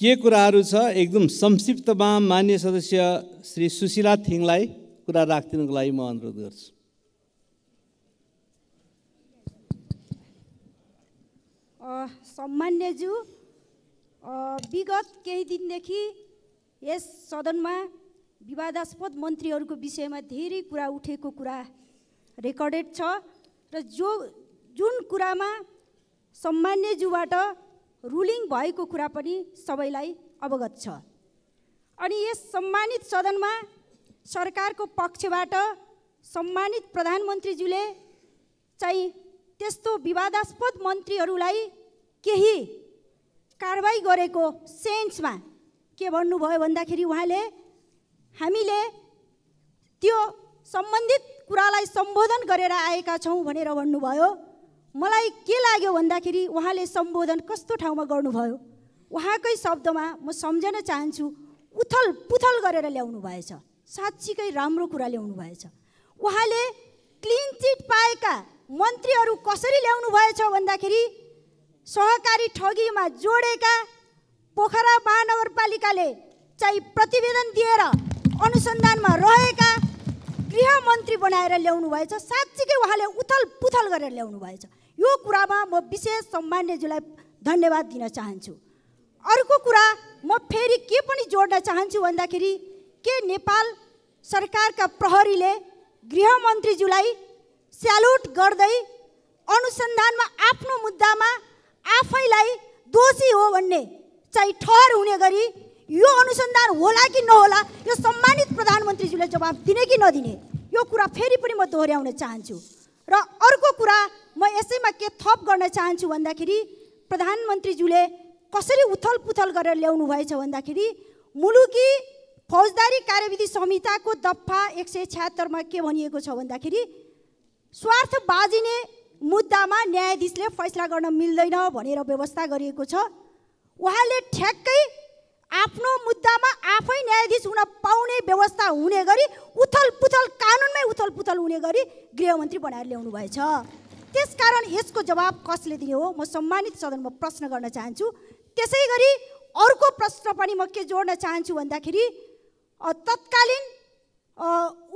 के कुराहरू छ एकदम संक्षिप्तमा मान्य सदस्य श्री सुशीला थिङलाई कुरा राखिदिनुको लागि म अनुरोध गर्छु सम्मान्यज्यू विगत केही दिनदेखि यस सदनमा विवादास्पद मन्त्रीहरूको विषयमा धेरै कुरा उठेको कुरा रेकर्डेड छ र जो जुन कुरामा सम्मान्यज्यूबाट रुलिङ भएको कुरा पनि सबैलाई अवगत छ अनि यस सम्मानित सदनमा सरकारको पक्षबाट सम्मानित प्रधानमन्त्रीज्यूले चाहिँ त्यस्तो विवादास्पद मन्त्रीहरूलाई केही कारवाही गरेको सेन्समा के भन्नुभयो भन्दाखेरि उहाँले हामीले त्यो सम्बन्धित कुरालाई सम्बोधन गरेर आएका छौँ भनेर भन्नुभयो मलाई के लाग्यो भन्दाखेरि उहाँले सम्बोधन कस्तो ठाउँमा गर्नुभयो उहाँकै शब्दमा म सम्झन चाहन्छु उथल पुथल गरेर ल्याउनु भएछ साँच्चीकै राम्रो कुरा ल्याउनु भएछ उहाँले क्लिन चिट पाएका मन्त्रीहरू कसरी ल्याउनु भएछ भन्दाखेरि सहकारी ठगीमा जोडेका पोखरा महानगरपालिकाले चाहिँ प्रतिवेदन दिएर अनुसन्धानमा रहेका गृहमन्त्री बनाएर ल्याउनु भएछ साँच्चीकै उहाँले उथल पुथल गरेर ल्याउनु भएछ यो कुरामा म विशेष सम्मान्यज्यूलाई धन्यवाद दिन चाहन्छु अर्को कुरा म फेरि के पनि जोड्न चाहन्छु भन्दाखेरि के नेपाल सरकारका प्रहरीले गृहमन्त्रीज्यूलाई स्यालुट गर्दै अनुसन्धानमा आफ्नो मुद्दामा आफैलाई दोषी हो भन्ने चाहिँ ठहर हुने गरी यो अनुसन्धान होला कि नहोला यो सम्मानित प्रधानमन्त्रीज्यूले जवाब दिने कि नदिने यो कुरा फेरि पनि म दोहोऱ्याउन चाहन्छु र अर्को कुरा म यसैमा के थप गर्न चाहन्छु भन्दाखेरि प्रधानमन्त्रीज्यूले कसरी उथल पुथल गरेर ल्याउनु भएछ भन्दाखेरि मुलुकी फौजदारी कार्यविधि संहिताको दफा एक सय छ्यात्तरमा के भनिएको छ भन्दाखेरि स्वार्थ बाजिने मुद्दामा न्यायाधीशले फैसला गर्न मिल्दैन भनेर व्यवस्था गरिएको छ उहाँले ठ्याक्कै आफ्नो मुद्दामा आफै न्यायाधीश हुन पाउने व्यवस्था हुने गरी उथल पुथल कानुनमै उथल पुथल हुने गरी गृहमन्त्री बनाएर ल्याउनु भएछ त्यसकारण यसको जवाब कसले दिने हो म सम्मानित सदनमा प्रश्न गर्न चाहन्छु त्यसै गरी अर्को प्रश्न पनि म के जोड्न चाहन्छु भन्दाखेरि तत्कालीन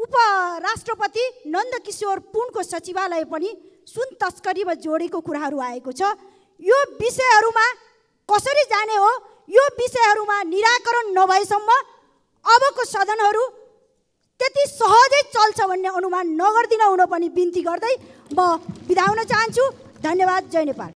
उपराष्ट्रपति नन्दकिशोर पुनको सचिवालय पनि सुन तस्करीमा जोडेको कुराहरू आएको छ यो विषयहरूमा कसरी जाने हो यो विषयहरूमा निराकरण नभएसम्म अबको सदनहरू त्यति सहजै चल्छ भन्ने अनुमान नगरिदिन हुन पनि बिन्ती गर्दै म बिदा हुन चाहन्छु धन्यवाद जय नेपाल